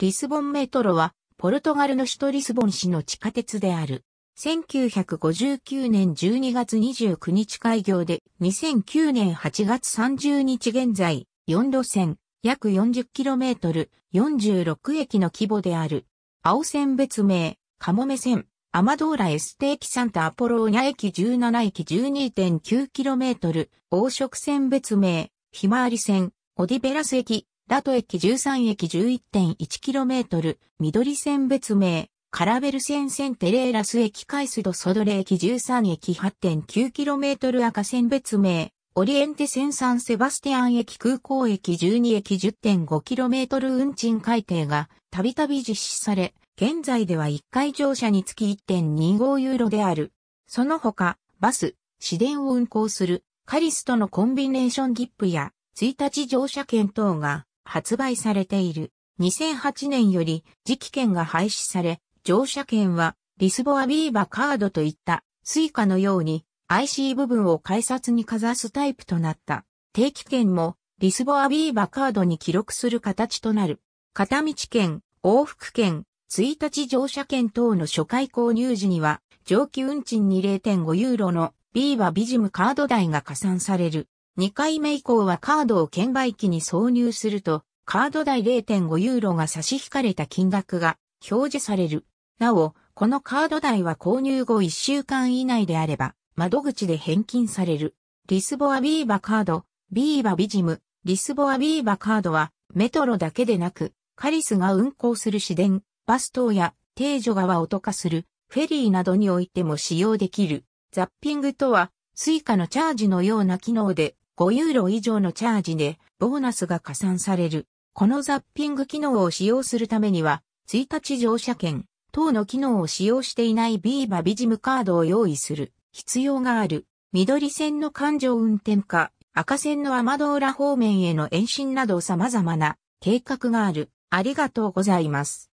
リスボンメトロは、ポルトガルの首都リスボン市の地下鉄である。1959年12月29日開業で、2009年8月30日現在、4路線、約 40km、46駅の規模である。青線別名、カモメ線、アマドーラエステーキサンタアポローニャ駅17駅 12.9km、黄色線別名、ひまわり線、オディベラス駅ラト駅13駅 11.1km、緑線別名、カラベル線線テレーラス駅カイスドソドレ駅13駅 8.9km 赤線別名、オリエンテ線サンセバスティアン駅空港駅12駅 10.5km 運賃改定がたびたび実施され、現在では1回乗車につき1.25ユーロである。その他、バス、市電を運行するカリスとのコンビネーションップや1日乗車券等が発売されている。2008年より磁気券が廃止され、乗車券はリスボアビーバカードといったスイカのように IC 部分を改札にかざすタイプとなった。定期券もリスボアビーバカードに記録する形となる。片道券、往復券、1日乗車券等の初回購入時には、上級運賃に0.5ユーロのビーバビジムカード代が加算される。2回目以降はカードを券売機に挿入すると、カード代0.5ユーロが差し引かれた金額が表示される。なお、このカード代は購入後1週間以内であれば、窓口で返金される。リスボアビーバカード、ビーバビジム、リスボアビーバカードは、メトロだけでなく、カリスが運行する市電、バス等や、定所川を溶化する、フェリーなどにおいても使用できる。ザッピングとは、スイカのチャージのような機能で、5ユーロ以上のチャージでボーナスが加算される。このザッピング機能を使用するためには、1日乗車券等の機能を使用していないビーバビジムカードを用意する必要がある。緑線の環状運転化、赤線のアドーラ方面への延伸など様々な計画がある。ありがとうございます。